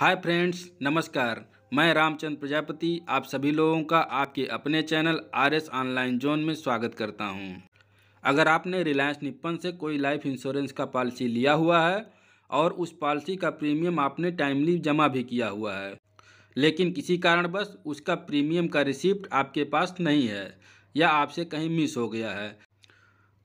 Hi friends नमस्कार मैं रामचंद्र प्रजापति आप सभी लोगों का आपके अपने channel R S online zone में स्वागत करता हूं। अगर आपने रिलायंस निप्पन से कोई लाइफ इंश्योरेंस का पॉलिसी लिया हुआ है और उस पॉलिसी का प्रीमियम आपने टाइमली जमा भी किया हुआ है लेकिन किसी कारणवश उसका प्रीमियम का रिसिप्ट आपके पास नहीं है या आपसे कहीं मिस हो गया है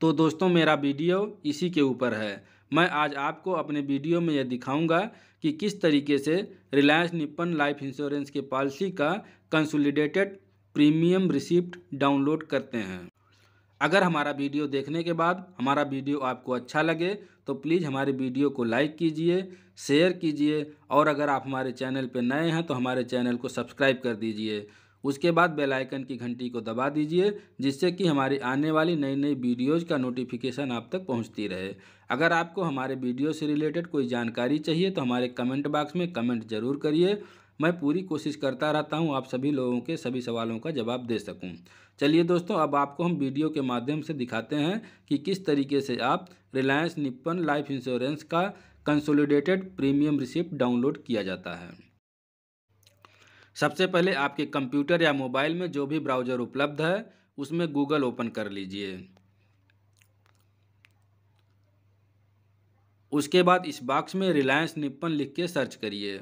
तो दोस्तों मेरा वीडियो इसी के ऊपर है मैं आज आपको अपने वीडियो में यह दिखाऊंगा कि किस तरीके से रिलायंस निपन लाइफ इंश्योरेंस के पॉलिसी का कंसोलिडेटेड प्रीमियम रिसिप्ट डाउनलोड करते हैं अगर हमारा वीडियो देखने के बाद हमारा वीडियो आपको अच्छा लगे तो प्लीज़ हमारे वीडियो को लाइक कीजिए शेयर कीजिए और अगर आप हमारे चैनल पर नए हैं तो हमारे चैनल को सब्सक्राइब कर दीजिए उसके बाद बेल आइकन की घंटी को दबा दीजिए जिससे कि हमारी आने वाली नई नई वीडियोज़ का नोटिफिकेशन आप तक पहुँचती रहे अगर आपको हमारे वीडियो से रिलेटेड कोई जानकारी चाहिए तो हमारे कमेंट बॉक्स में कमेंट ज़रूर करिए मैं पूरी कोशिश करता रहता हूं आप सभी लोगों के सभी सवालों का जवाब दे सकूं। चलिए दोस्तों अब आपको हम वीडियो के माध्यम से दिखाते हैं कि किस तरीके से आप रिलायंस निप्पन लाइफ इंश्योरेंस का कंसोलिडेटेड प्रीमियम रिसिप्ट डाउनलोड किया जाता है सबसे पहले आपके कंप्यूटर या मोबाइल में जो भी ब्राउज़र उपलब्ध है उसमें गूगल ओपन कर लीजिए उसके बाद इस बॉक्स में रिलायंस निप्पन लिख के सर्च करिए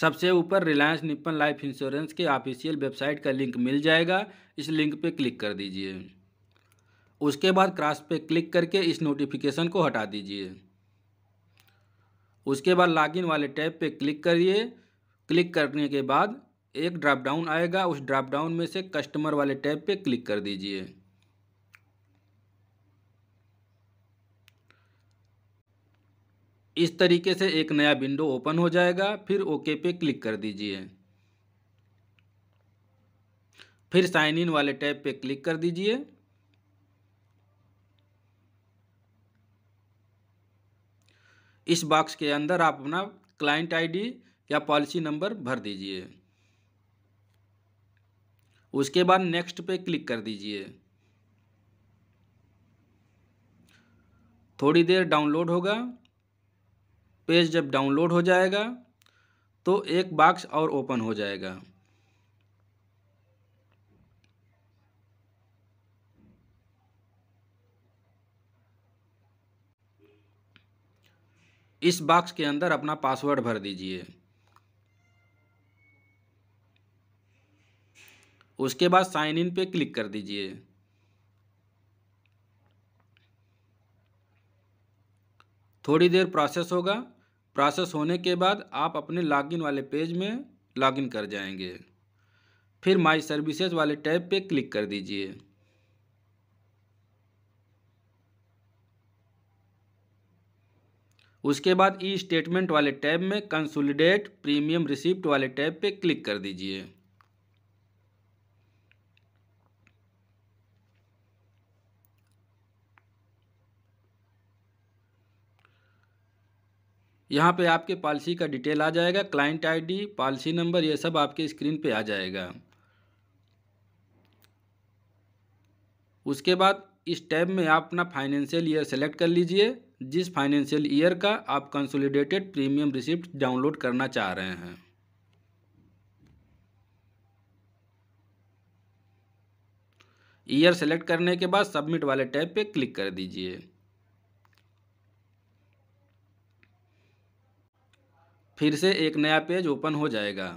सबसे ऊपर रिलायंस निप्पन लाइफ इंश्योरेंस के ऑफिशियल वेबसाइट का लिंक मिल जाएगा इस लिंक पर क्लिक कर दीजिए उसके बाद क्रॉस पे क्लिक करके इस नोटिफिकेशन को हटा दीजिए उसके बाद लॉगिन वाले टैब पे क्लिक करिए क्लिक करने के बाद एक ड्रॉप डाउन आएगा उस ड्रॉप डाउन में से कस्टमर वाले टैब पे क्लिक कर दीजिए इस तरीके से एक नया विंडो ओपन हो जाएगा फिर ओके पे क्लिक कर दीजिए फिर साइन इन वाले टैब पे क्लिक कर दीजिए इस बॉक्स के अंदर आप अपना क्लाइंट आईडी या पॉलिसी नंबर भर दीजिए उसके बाद नेक्स्ट पे क्लिक कर दीजिए थोड़ी देर डाउनलोड होगा पेज जब डाउनलोड हो जाएगा तो एक बॉक्स और ओपन हो जाएगा इस बॉक्स के अंदर अपना पासवर्ड भर दीजिए उसके बाद साइन इन पे क्लिक कर दीजिए थोड़ी देर प्रोसेस होगा प्रोसेस होने के बाद आप अपने लॉगिन वाले पेज में लॉगिन कर जाएंगे फिर माई सर्विसेज वाले टैब पे क्लिक कर दीजिए उसके बाद ई स्टेटमेंट वाले टैब में कंसोलिडेट प्रीमियम रिसिप्ट वाले टैब पे क्लिक कर दीजिए यहाँ पे आपके पॉलिसी का डिटेल आ जाएगा क्लाइंट आईडी, पॉलिसी नंबर ये सब आपके स्क्रीन पे आ जाएगा उसके बाद इस टैब में आप अपना फाइनेंशियल ईयर सेलेक्ट कर लीजिए जिस फाइनेंशियल ईयर का आप कंसोलिडेटेड प्रीमियम रिसिप्ट डाउनलोड करना चाह रहे हैं ईयर सेलेक्ट करने के बाद सबमिट वाले टैब पे क्लिक कर दीजिए फिर से एक नया पेज ओपन हो जाएगा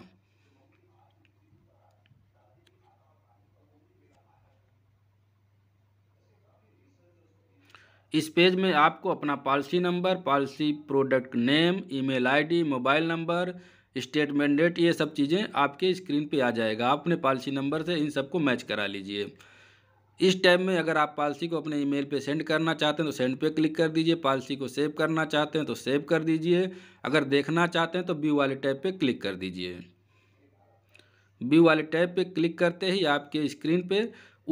इस पेज में आपको अपना policy number policy product name email ID, mobile number statement date ये सब चीज़ें आपके स्क्रीन पे आ जाएगा आप अपने पॉलिसी नंबर से इन सबको मैच करा लीजिए इस टाइम में अगर आप पॉलिसी को अपने ईमेल पे सेंड करना चाहते हैं तो सेंड पे क्लिक कर दीजिए पॉलिसी को सेव करना चाहते हैं तो सेव कर दीजिए अगर देखना चाहते हैं तो बी वाले टैब पे क्लिक कर दीजिए व्यू वाले टैब पे क्लिक करते ही आपके स्क्रीन पे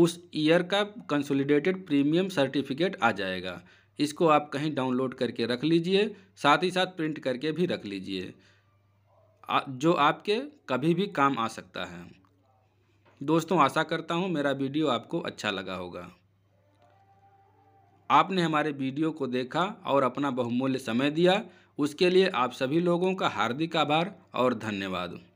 उस ईयर का कंसोलिडेटेड प्रीमियम सर्टिफिकेट आ जाएगा इसको आप कहीं डाउनलोड करके रख लीजिए साथ ही साथ प्रिंट करके भी रख लीजिए जो आपके कभी भी काम आ सकता है दोस्तों आशा करता हूँ मेरा वीडियो आपको अच्छा लगा होगा आपने हमारे वीडियो को देखा और अपना बहुमूल्य समय दिया उसके लिए आप सभी लोगों का हार्दिक आभार और धन्यवाद